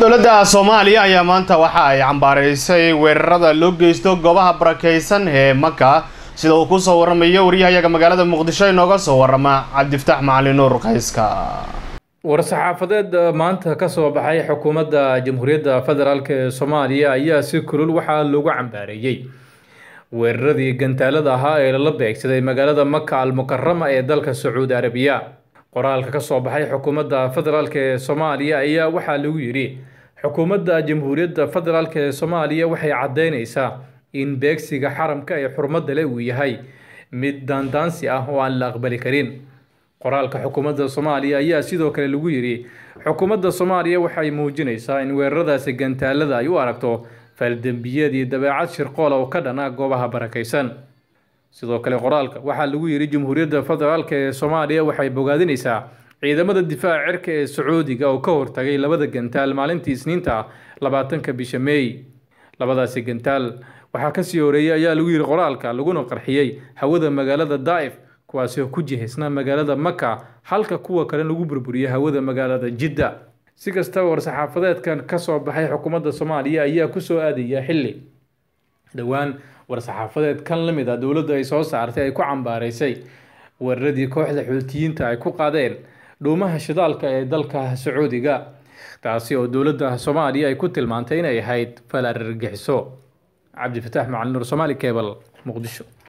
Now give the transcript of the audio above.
dowladda soomaaliya ayaa maanta waxa ay cambaaraysay weerarada loo geysto goobaha barakaysan ee maka sida uu kusoo waramayo waryahayaga magaalada muqdisho inooga soo warama cabdifatax macalin nuur kayska war-saxaafadeed eh, maanta ka soo baxay xukuumadda jamhuuriyadda federaalk ee soomaaliya ayaa si kulul waxaa loogu cambaareeyey weeraradii gantaalada ahaa ee lala beegsaday magaalada maka almukarama ee dalka sacuudi arabiya qoraalka ka soo baxay xukuumadda federaalk ee soomaaliya ayaa waxaa lagu yidhi xukuumadda jamhuuriyadda federaalk ee soomaaliya waxay caddaynaysaa in beegsiga xaramka ee xurmadda leh uu yahay mid daandaansi ah oo aan la aqbali karin qoraalka xukuumadda soomaaliya ayaa sidoo kale lagu yidhi xukuumadda soomaaliya waxay muujinaysaa in weeraradaasi gantaalada ay u aragto faldembiyeed iyo dabeecad shirqoola oo ka dhan ah goobaha barakaysan sidoo kale qoraalka waxaa lagu yidhi jamhuuriyadda federaalk ee soomaaliya waxay bogaadinaysaa ciidamada difaaca cirka ee sacuudiga oo ka hortagay labada gantaal maalintii isniinta labaatanka bisha mey labadaasi gantaal waxaa kasii horeeyey ayaa lagu yidhi qoraalka laguna qarxiyey hawada magaalada daa'if kuwaasi oo ku jihaysna magaalada maka halka kuwa kale lagu burburiyey hawada magaalada jidda si kastaba war saxaafadeedkan ka soo baxay xukuumadda soomaaliya ayaa kusoo aadaya xilli dhowaan war-saxaafadeed kan la mid a ah dowladdu ay soo saartay ay ku cambaaraysay weeraradii kooxda xuutiyiinta ay ku qaadeen dhuumaha shidaalka ee dalka sacuudiga taasi oo dowladda soomaaliya ay ku tilmaantay inay ahayd falaarargixiso cabdifataax macalin nur soomaali kebal muqdisho